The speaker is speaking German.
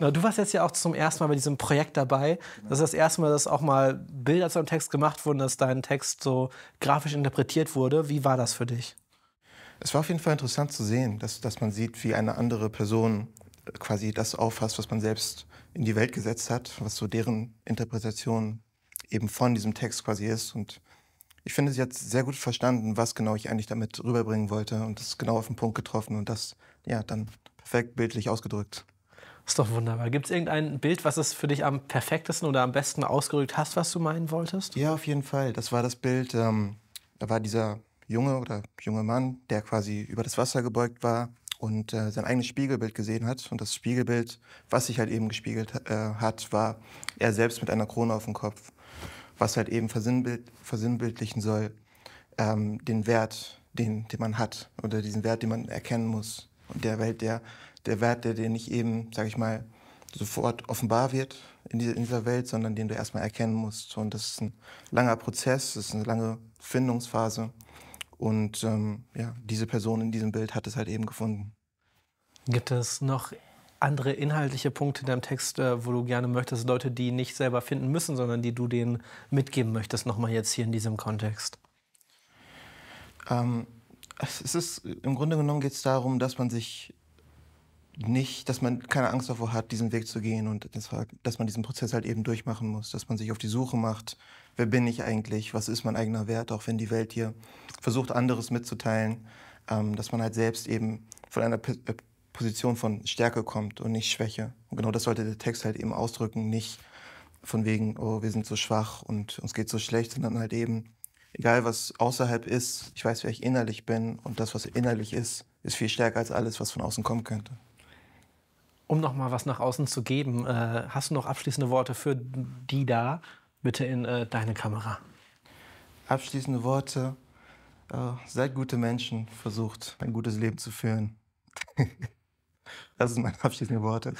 Na, du warst jetzt ja auch zum ersten Mal bei diesem Projekt dabei. Das ist das erste Mal, dass auch mal Bilder zu einem Text gemacht wurden, dass dein Text so grafisch interpretiert wurde. Wie war das für dich? Es war auf jeden Fall interessant zu sehen, dass, dass man sieht, wie eine andere Person äh, quasi das auffasst, was man selbst in die Welt gesetzt hat, was so deren Interpretation eben von diesem Text quasi ist. Und ich finde, sie hat sehr gut verstanden, was genau ich eigentlich damit rüberbringen wollte und das genau auf den Punkt getroffen und das ja dann perfekt bildlich ausgedrückt. Ist doch wunderbar. Gibt es irgendein Bild, was es für dich am perfektesten oder am besten ausgerückt hast, was du meinen wolltest? Ja, auf jeden Fall. Das war das Bild, ähm, da war dieser junge oder junge Mann, der quasi über das Wasser gebeugt war und äh, sein eigenes Spiegelbild gesehen hat. Und das Spiegelbild, was sich halt eben gespiegelt äh, hat, war er selbst mit einer Krone auf dem Kopf, was halt eben versinnbild, versinnbildlichen soll, ähm, den Wert, den, den man hat oder diesen Wert, den man erkennen muss. Und der Welt, der, der Wert, der dir nicht eben, sag ich mal, sofort offenbar wird in dieser Welt, sondern den du erstmal erkennen musst. Und das ist ein langer Prozess, das ist eine lange Findungsphase. Und ähm, ja, diese Person in diesem Bild hat es halt eben gefunden. Gibt es noch andere inhaltliche Punkte in deinem Text, äh, wo du gerne möchtest, Leute, die nicht selber finden müssen, sondern die du denen mitgeben möchtest, nochmal jetzt hier in diesem Kontext? Ähm, es ist, im Grunde genommen geht es darum, dass man sich nicht, dass man keine Angst davor hat, diesen Weg zu gehen und dass man diesen Prozess halt eben durchmachen muss, dass man sich auf die Suche macht, wer bin ich eigentlich, was ist mein eigener Wert, auch wenn die Welt hier versucht, anderes mitzuteilen, ähm, dass man halt selbst eben von einer P äh, Position von Stärke kommt und nicht Schwäche. Und genau das sollte der Text halt eben ausdrücken, nicht von wegen, oh, wir sind so schwach und uns geht so schlecht, sondern halt eben, egal was außerhalb ist, ich weiß, wer ich innerlich bin und das, was innerlich ist, ist viel stärker als alles, was von außen kommen könnte. Um noch mal was nach außen zu geben, äh, hast du noch abschließende Worte für die da? Bitte in äh, deine Kamera. Abschließende Worte. Äh, seid gute Menschen, versucht ein gutes Leben zu führen. das sind meine abschließenden Worte.